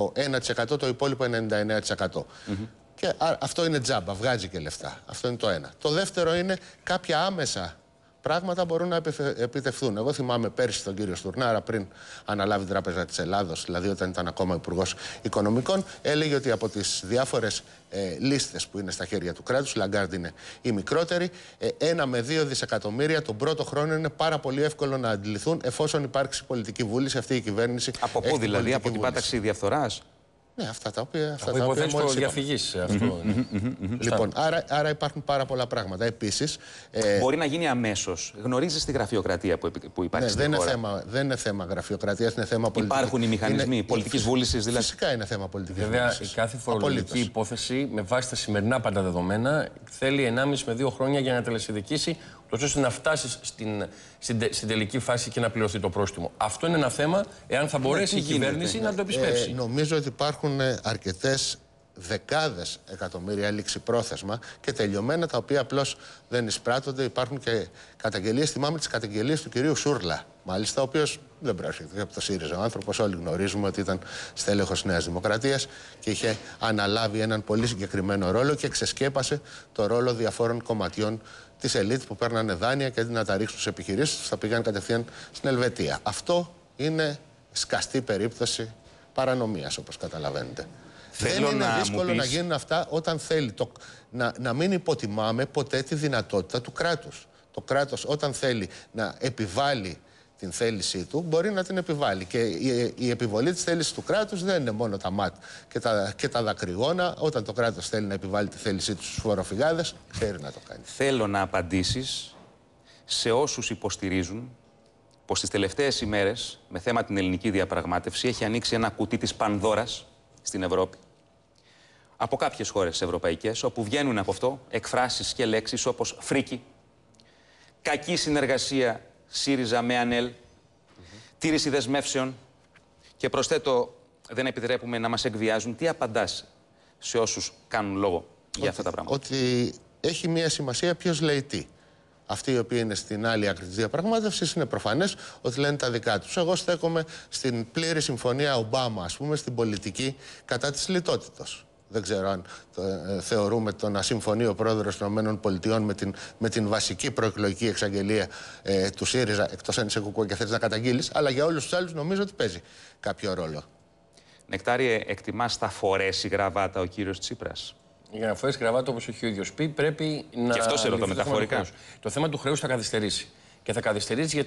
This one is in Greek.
το 1%, το υπόλοιπο 99%. Και αυτό είναι τζάμπα, βγάζει και λεφτά. Αυτό είναι το ένα. Το δεύτερο είναι κάποια άμεσα πράγματα μπορούν να επιτευχθούν. Εγώ θυμάμαι πέρσι τον κύριο Στουρνάρα, πριν αναλάβει την Τράπεζα της Ελλάδος, δηλαδή όταν ήταν ακόμα Υπουργός Οικονομικών, έλεγε ότι από τις διάφορες ε, λίστες που είναι στα χέρια του κράτους, η Λαγκάρντ είναι η μικρότερη, ε, ένα με δύο δισεκατομμύρια τον πρώτο χρόνο είναι πάρα πολύ εύκολο να αντιληθούν εφόσον υπάρξει πολιτική βούληση. Αυτή η κυβέρνηση. Από πού δηλαδή, από την πάταξη διαφθοράς. Ναι, αυτά τα οποία. Αυτά τα οποία μόλις διαφυγή σε αυτό. Λοιπόν, άρα, άρα υπάρχουν πάρα πολλά πράγματα. Επίσης. Ε, Μπορεί να γίνει αμέσως. Γνωρίζεις τη γραφειοκρατία που, που υπάρχει ναι, στην δεν χώρα. Είναι θέμα, δεν είναι θέμα γραφειοκρατίας, είναι θέμα πολιτική. Υπάρχουν οι μηχανισμοί είναι... πολιτικής βούλησης δηλαδή. Φυσικά είναι θέμα πολιτικής βούληση. Βέβαια, η κάθε φορολογική υπόθεση με βάση τα σημερινά πάντα δεδομένα θέλει 1,5 με 2 χρόνια για να τελεσυδικήσει τόσο ώστε να φτάσει στην, στην, στην, τελική φάση και να πληρωθεί το πρόστιμο. Αυτό είναι ένα θέμα, εάν θα μπορέσει η κυβέρνηση ναι. να το επισπεύσει. Ε, νομίζω ότι υπάρχουν ε, αρκετές δεκάδες εκατομμύρια πρόθεσμα και τελειωμένα τα οποία απλώς δεν εισπράττονται. Υπάρχουν και καταγγελίες. Θυμάμαι τις καταγγελίες του κυρίου Σούρλα, μάλιστα, ο οποίος δεν προέρχεται από το ΣΥΡΙΖΑ. Ο άνθρωπος, όλοι γνωρίζουμε ότι ήταν στέλεχος Νέας Δημοκρατίας και είχε αναλάβει έναν πολύ συγκεκριμένο ρόλο και ξεσκέπασε το ρόλο διαφόρων κομματιών της ελίτ που παίρνανε δάνεια και αντί να τα ρίξουν σε επιχειρήσεις, θα πήγαν κατευθείαν στην Ελβετία. Αυτό είναι σκαστή περίπτωση παρανομίας, όπως καταλαβαίνετε. Θέλω Δεν είναι να δύσκολο να γίνουν αυτά όταν θέλει. Το... Να, να μην υποτιμάμε ποτέ τη δυνατότητα του κράτους. Το κράτος, όταν θέλει να επιβάλλει την θέλησή του, μπορεί να την επιβάλλει. Και η, επιβολή της θέλησης του κράτους δεν είναι μόνο τα ΜΑΤ και τα, και τα δακρυγόνα. Όταν το κράτος θέλει να επιβάλλει τη θέλησή του στους φοροφυγάδες, ξέρει να το κάνει. Θέλω να απαντήσεις σε όσους υποστηρίζουν πως τις τελευταίες ημέρες, με θέμα την ελληνική διαπραγμάτευση, έχει ανοίξει ένα κουτί της Πανδώρας στην Ευρώπη. Από κάποιες χώρες ευρωπαϊκές, όπου βγαίνουν από αυτό εκφράσεις και λέξεις όπως φρίκι, κακή συνεργασία ΣΥΡΙΖΑ με ΑΝΕΛ, mm -hmm. τήρηση δεσμεύσεων και προσθέτω δεν επιτρέπουμε να μας εκβιάζουν. Τι απαντάς σε όσους κάνουν λόγο για αυτά τα πράγματα. Ότι έχει μια σημασία ποιος λέει τι. Αυτοί οι οποίοι είναι στην άλλη άκρη της διαπραγμάτευσης είναι προφανές ότι λένε τα δικά τους. Εγώ στέκομαι στην πλήρη συμφωνία Ομπάμα, ας πούμε, στην πολιτική κατά της λιτότητα. Δεν ξέρω αν ε, θεωρούμε το να συμφωνεί ο πρόεδρος των ΗΠΑ με την, με την βασική προεκλογική εξαγγελία ε, του ΣΥΡΙΖΑ, εκτός αν είσαι κουκού και θες να καταγγείλεις, αλλά για όλους τους άλλους νομίζω ότι παίζει κάποιο ρόλο. Νεκτάριε, εκτιμάς θα φορέσει γραβάτα ο κύριος Τσίπρας. Για να φορέσει γραβάτα όπως έχει ο ίδιος πει πρέπει να... Και αυτό σε ρωτώ μεταφορικά. Το θέμα του χρέους θα καθυστερήσει. Και θα καθυστερήσει